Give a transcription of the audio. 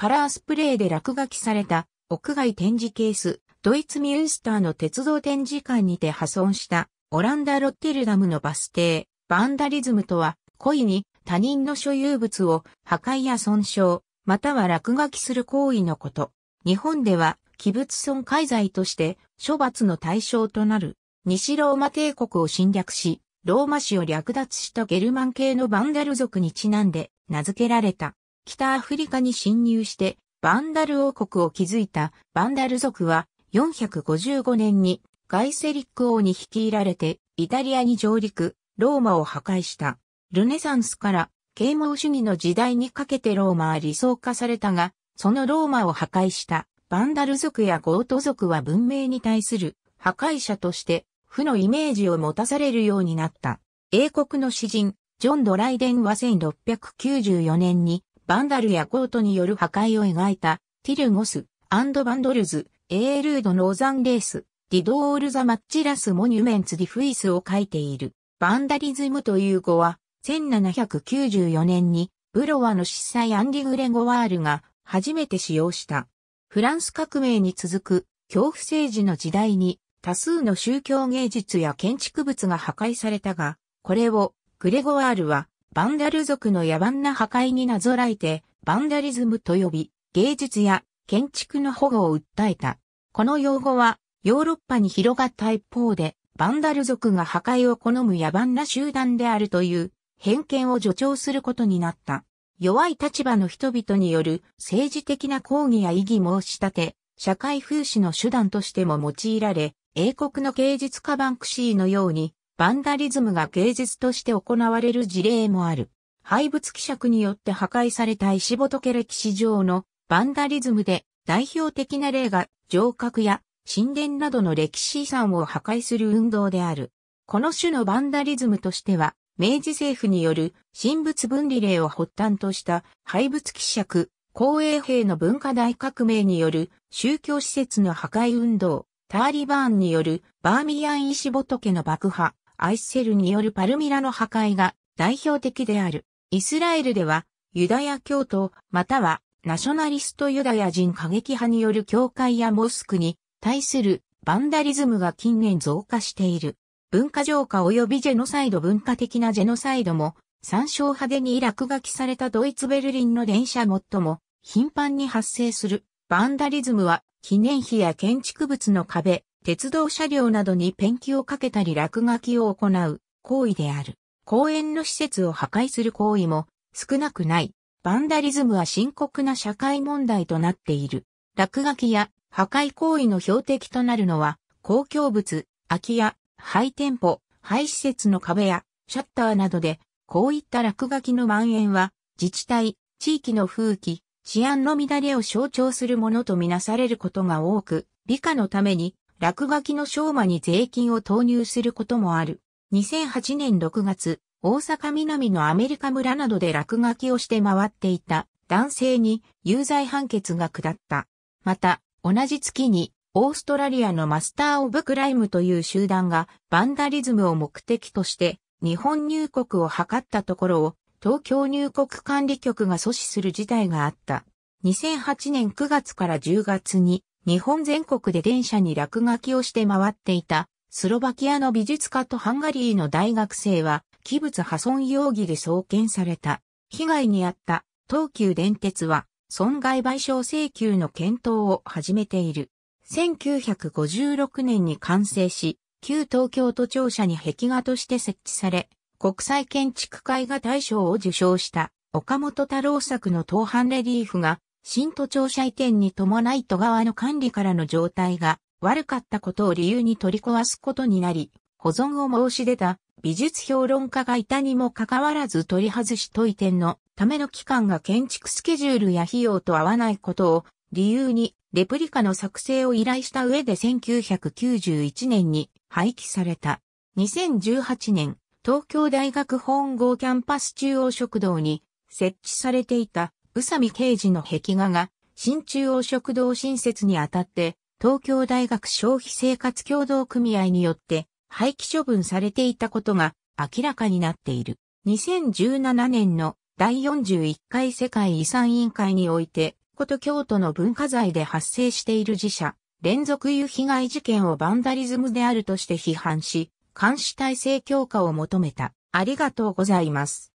カラースプレーで落書きされた屋外展示ケース、ドイツミュンスターの鉄道展示館にて破損したオランダ・ロッテルダムのバス停、バンダリズムとは、故意に他人の所有物を破壊や損傷、または落書きする行為のこと。日本では、器物損壊罪として処罰の対象となる。西ローマ帝国を侵略し、ローマ史を略奪したゲルマン系のバンダル族にちなんで名付けられた。北アフリカに侵入して、バンダル王国を築いたバンダル族は、455年にガイセリック王に率いられて、イタリアに上陸、ローマを破壊した。ルネサンスから啓蒙主義の時代にかけてローマは理想化されたが、そのローマを破壊したバンダル族やゴート族は文明に対する破壊者として負のイメージを持たされるようになった。英国の詩人、ジョン・ドライデンは1694年にバンダルやコートによる破壊を描いた、ティルゴス、アンドバンドルズ、エールードノーザンレース、ディドールザマッチラスモニュメンツディフースを書いている。バンダリズムという語は、1794年に、ブロワの失祭アンリ・グレゴワールが初めて使用した。フランス革命に続く恐怖政治の時代に多数の宗教芸術や建築物が破壊されたが、これをグレゴワールはバンダル族の野蛮な破壊になぞらえて、バンダリズムと呼び、芸術や建築の保護を訴えた。この用語は、ヨーロッパに広がった一方で、バンダル族が破壊を好む野蛮な集団であるという偏見を助長することになった。弱い立場の人々による政治的な抗議や異議申し立て、社会風刺の手段としても用いられ、英国の芸術家バンクシーのようにバンダリズムが芸術として行われる事例もある。廃物希釈によって破壊された石仏歴史上のバンダリズムで代表的な例が城郭や神殿などの歴史遺産を破壊する運動である。この種のバンダリズムとしては、明治政府による神仏分離令を発端とした廃物希釈、公営兵の文化大革命による宗教施設の破壊運動、ターリバーンによるバーミヤン石仏の爆破、アイセルによるパルミラの破壊が代表的である。イスラエルでは、ユダヤ教徒、または、ナショナリストユダヤ人過激派による教会やモスクに対するバンダリズムが近年増加している。文化浄化及びジェノサイド文化的なジェノサイドも、参照派手に落書きされたドイツベルリンの電車最も頻繁に発生する。バンダリズムは記念碑や建築物の壁、鉄道車両などにペンキをかけたり落書きを行う行為である。公園の施設を破壊する行為も少なくない。バンダリズムは深刻な社会問題となっている。落書きや破壊行為の標的となるのは公共物、空き家、廃店舗、廃施設の壁やシャッターなどで、こういった落書きの蔓延は自治体、地域の風紀、治安の乱れを象徴するものとみなされることが多く、美化のために落書きの商馬に税金を投入することもある。2008年6月、大阪南のアメリカ村などで落書きをして回っていた男性に有罪判決が下った。また、同じ月にオーストラリアのマスター・オブ・クライムという集団がバンダリズムを目的として日本入国を図ったところを東京入国管理局が阻止する事態があった。2008年9月から10月に日本全国で電車に落書きをして回っていた、スロバキアの美術家とハンガリーの大学生は、器物破損容疑で送検された。被害に遭った東急電鉄は、損害賠償請求の検討を始めている。1956年に完成し、旧東京都庁舎に壁画として設置され、国際建築会が大賞を受賞した岡本太郎作の東伴レリーフが新都庁舎移転に伴い都側の管理からの状態が悪かったことを理由に取り壊すことになり、保存を申し出た美術評論家がいたにもかかわらず取り外し都移転のための期間が建築スケジュールや費用と合わないことを理由にレプリカの作成を依頼した上で1991年に廃棄された。2018年、東京大学本郷キャンパス中央食堂に設置されていた宇佐美刑事の壁画が、新中央食堂新設にあたって、東京大学消費生活協同組合によって廃棄処分されていたことが明らかになっている。2017年の第41回世界遺産委員会において、こと京都の文化財で発生している自社、連続有被害事件をバンダリズムであるとして批判し、監視体制強化を求めた。ありがとうございます。